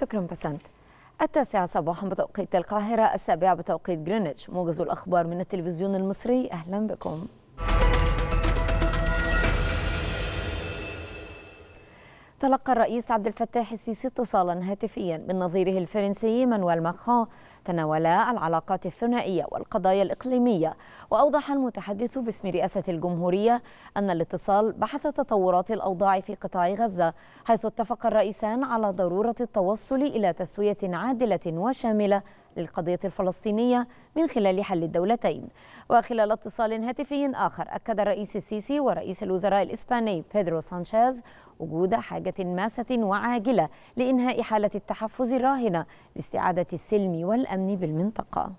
شكرا بسنت التاسعة صباحا بتوقيت القاهرة السابعة بتوقيت جرينتش موجز الأخبار من التلفزيون المصري أهلا بكم تلقى الرئيس عبد الفتاح السيسي اتصالا هاتفيا من نظيره الفرنسي مانويل ماكرون تناولا العلاقات الثنائية والقضايا الإقليمية وأوضح المتحدث باسم رئاسة الجمهورية أن الاتصال بحث تطورات الأوضاع في قطاع غزة حيث اتفق الرئيسان على ضرورة التوصل إلى تسوية عادلة وشاملة للقضية الفلسطينية من خلال حل الدولتين وخلال اتصال هاتفي آخر أكد الرئيس السيسي ورئيس الوزراء الإسباني بيدرو سانشيز وجود حاجة ماسة وعاجلة لإنهاء حالة التحفز الراهنة لاستعادة السلم والأمن الأمني بالمنطقة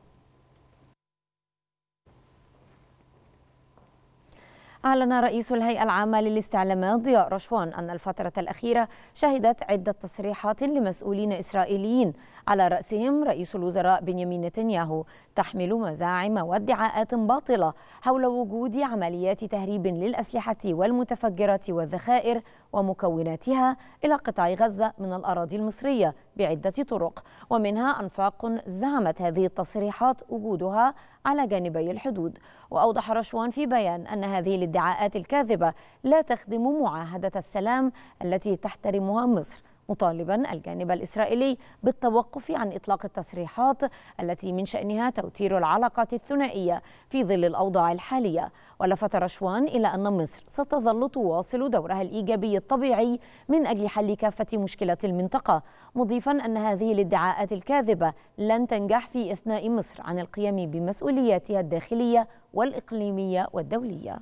أعلن رئيس الهيئة العامة للاستعلامات ضياء رشوان أن الفترة الأخيرة شهدت عدة تصريحات لمسؤولين إسرائيليين على رأسهم رئيس الوزراء بنيامين نتنياهو تحمل مزاعم وادعاءات باطلة حول وجود عمليات تهريب للأسلحة والمتفجرات والذخائر ومكوناتها إلى قطاع غزة من الأراضي المصرية بعدة طرق ومنها أنفاق زعمت هذه التصريحات وجودها على جانبي الحدود وأوضح رشوان في بيان أن هذه الادعاءات الكاذبة لا تخدم معاهدة السلام التي تحترمها مصر مطالبا الجانب الإسرائيلي بالتوقف عن إطلاق التصريحات التي من شأنها توتير العلاقات الثنائية في ظل الأوضاع الحالية ولفت رشوان إلى أن مصر ستظل تواصل دورها الإيجابي الطبيعي من أجل حل كافة مشكلات المنطقة مضيفا أن هذه الادعاءات الكاذبة لن تنجح في إثناء مصر عن القيام بمسؤولياتها الداخلية والإقليمية والدولية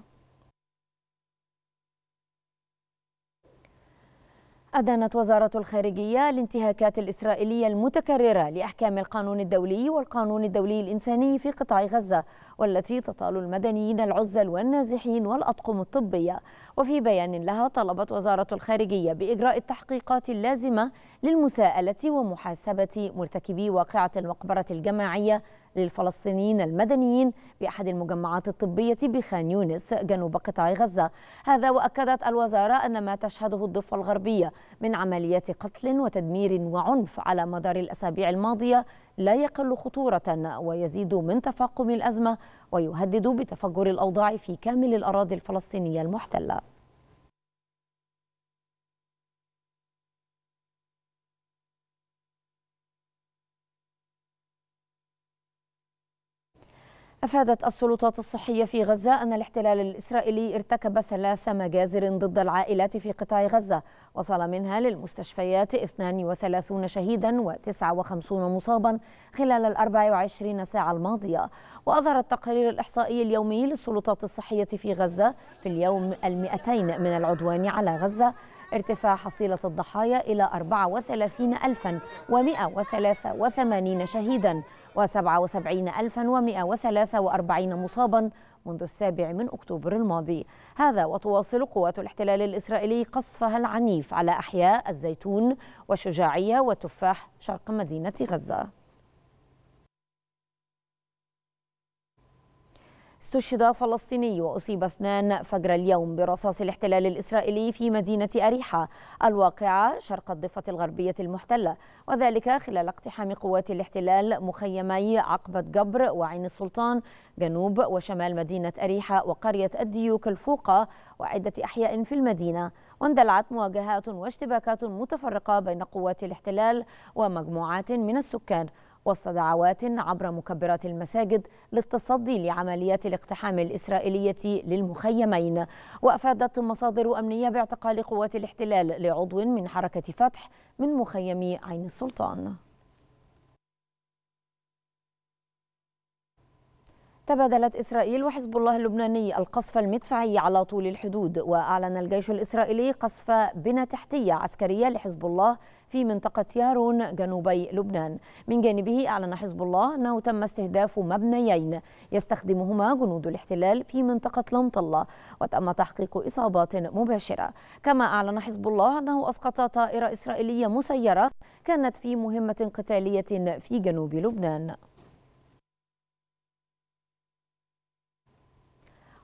أدانت وزارة الخارجية الانتهاكات الإسرائيلية المتكررة لأحكام القانون الدولي والقانون الدولي الإنساني في قطاع غزة والتي تطال المدنيين العزل والنازحين والأطقم الطبية وفي بيان لها طلبت وزارة الخارجية بإجراء التحقيقات اللازمة للمساءلة ومحاسبة مرتكبي واقعة المقبرة الجماعية للفلسطينيين المدنيين بأحد المجمعات الطبية بخان يونس جنوب قطاع غزة هذا وأكدت الوزارة أن ما تشهده الضفة الغربية من عمليات قتل وتدمير وعنف على مدار الأسابيع الماضية لا يقل خطورة ويزيد من تفاقم الأزمة ويهدد بتفجر الأوضاع في كامل الأراضي الفلسطينية المحتلة أفادت السلطات الصحية في غزة أن الاحتلال الإسرائيلي ارتكب ثلاث مجازر ضد العائلات في قطاع غزة وصل منها للمستشفيات 32 شهيدا و59 مصابا خلال ال 24 ساعة الماضية وأظهر التقرير الإحصائي اليومي للسلطات الصحية في غزة في اليوم المئتين من العدوان على غزة ارتفاع حصيلة الضحايا إلى 34183 شهيداً و 77143 مصابا منذ السابع من أكتوبر الماضي هذا وتواصل قوات الاحتلال الإسرائيلي قصفها العنيف على أحياء الزيتون والشجاعية والتفاح شرق مدينة غزة استشهد فلسطيني وأصيب اثنان فجر اليوم برصاص الاحتلال الإسرائيلي في مدينة أريحة الواقعة شرق الضفة الغربية المحتلة وذلك خلال اقتحام قوات الاحتلال مخيمي عقبة جبر وعين السلطان جنوب وشمال مدينة أريحة وقرية الديوك الفوقة وعدة أحياء في المدينة واندلعت مواجهات واشتباكات متفرقة بين قوات الاحتلال ومجموعات من السكان وسط دعوات عبر مكبرات المساجد للتصدي لعمليات الاقتحام الإسرائيلية للمخيمين وأفادت مصادر أمنية باعتقال قوات الاحتلال لعضو من حركة فتح من مخيم عين السلطان تبادلت إسرائيل وحزب الله اللبناني القصف المدفعي على طول الحدود وأعلن الجيش الإسرائيلي قصف بنى تحتية عسكرية لحزب الله في منطقة يارون جنوبي لبنان من جانبه أعلن حزب الله أنه تم استهداف مبنيين يستخدمهما جنود الاحتلال في منطقة لمطلة وتم تحقيق إصابات مباشرة كما أعلن حزب الله أنه أسقط طائرة إسرائيلية مسيرة كانت في مهمة قتالية في جنوب لبنان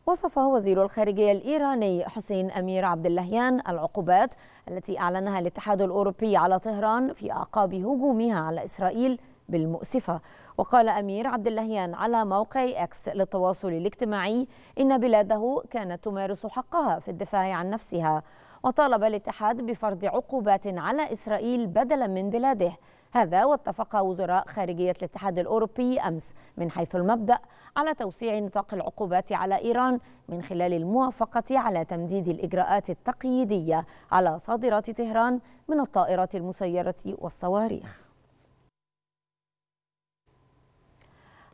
وصف وزير الخارجية الإيراني حسين أمير عبد اللهيان العقوبات التي أعلنها الاتحاد الأوروبي على طهران في أعقاب هجومها على إسرائيل بالمؤسفة وقال أمير عبد اللهيان على موقع إكس للتواصل الاجتماعي إن بلاده كانت تمارس حقها في الدفاع عن نفسها وطالب الاتحاد بفرض عقوبات على إسرائيل بدلا من بلاده هذا واتفق وزراء خارجية الاتحاد الأوروبي أمس من حيث المبدأ على توسيع نطاق العقوبات على إيران من خلال الموافقة على تمديد الإجراءات التقييدية على صادرات طهران من الطائرات المسيرة والصواريخ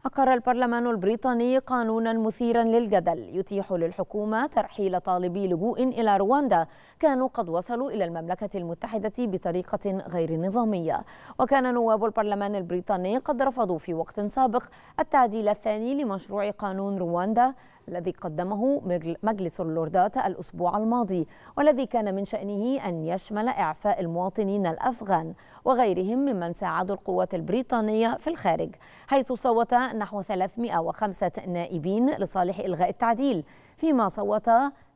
أقر البرلمان البريطاني قانونا مثيرا للجدل يتيح للحكومة ترحيل طالبي لجوء إلى رواندا كانوا قد وصلوا إلى المملكة المتحدة بطريقة غير نظامية وكان نواب البرلمان البريطاني قد رفضوا في وقت سابق التعديل الثاني لمشروع قانون رواندا الذي قدمه مجلس اللوردات الأسبوع الماضي والذي كان من شأنه أن يشمل إعفاء المواطنين الأفغان وغيرهم ممن ساعدوا القوات البريطانية في الخارج حيث صوت نحو 305 نائبين لصالح إلغاء التعديل فيما صوت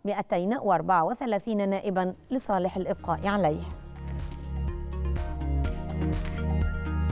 234 نائبا لصالح الإبقاء عليه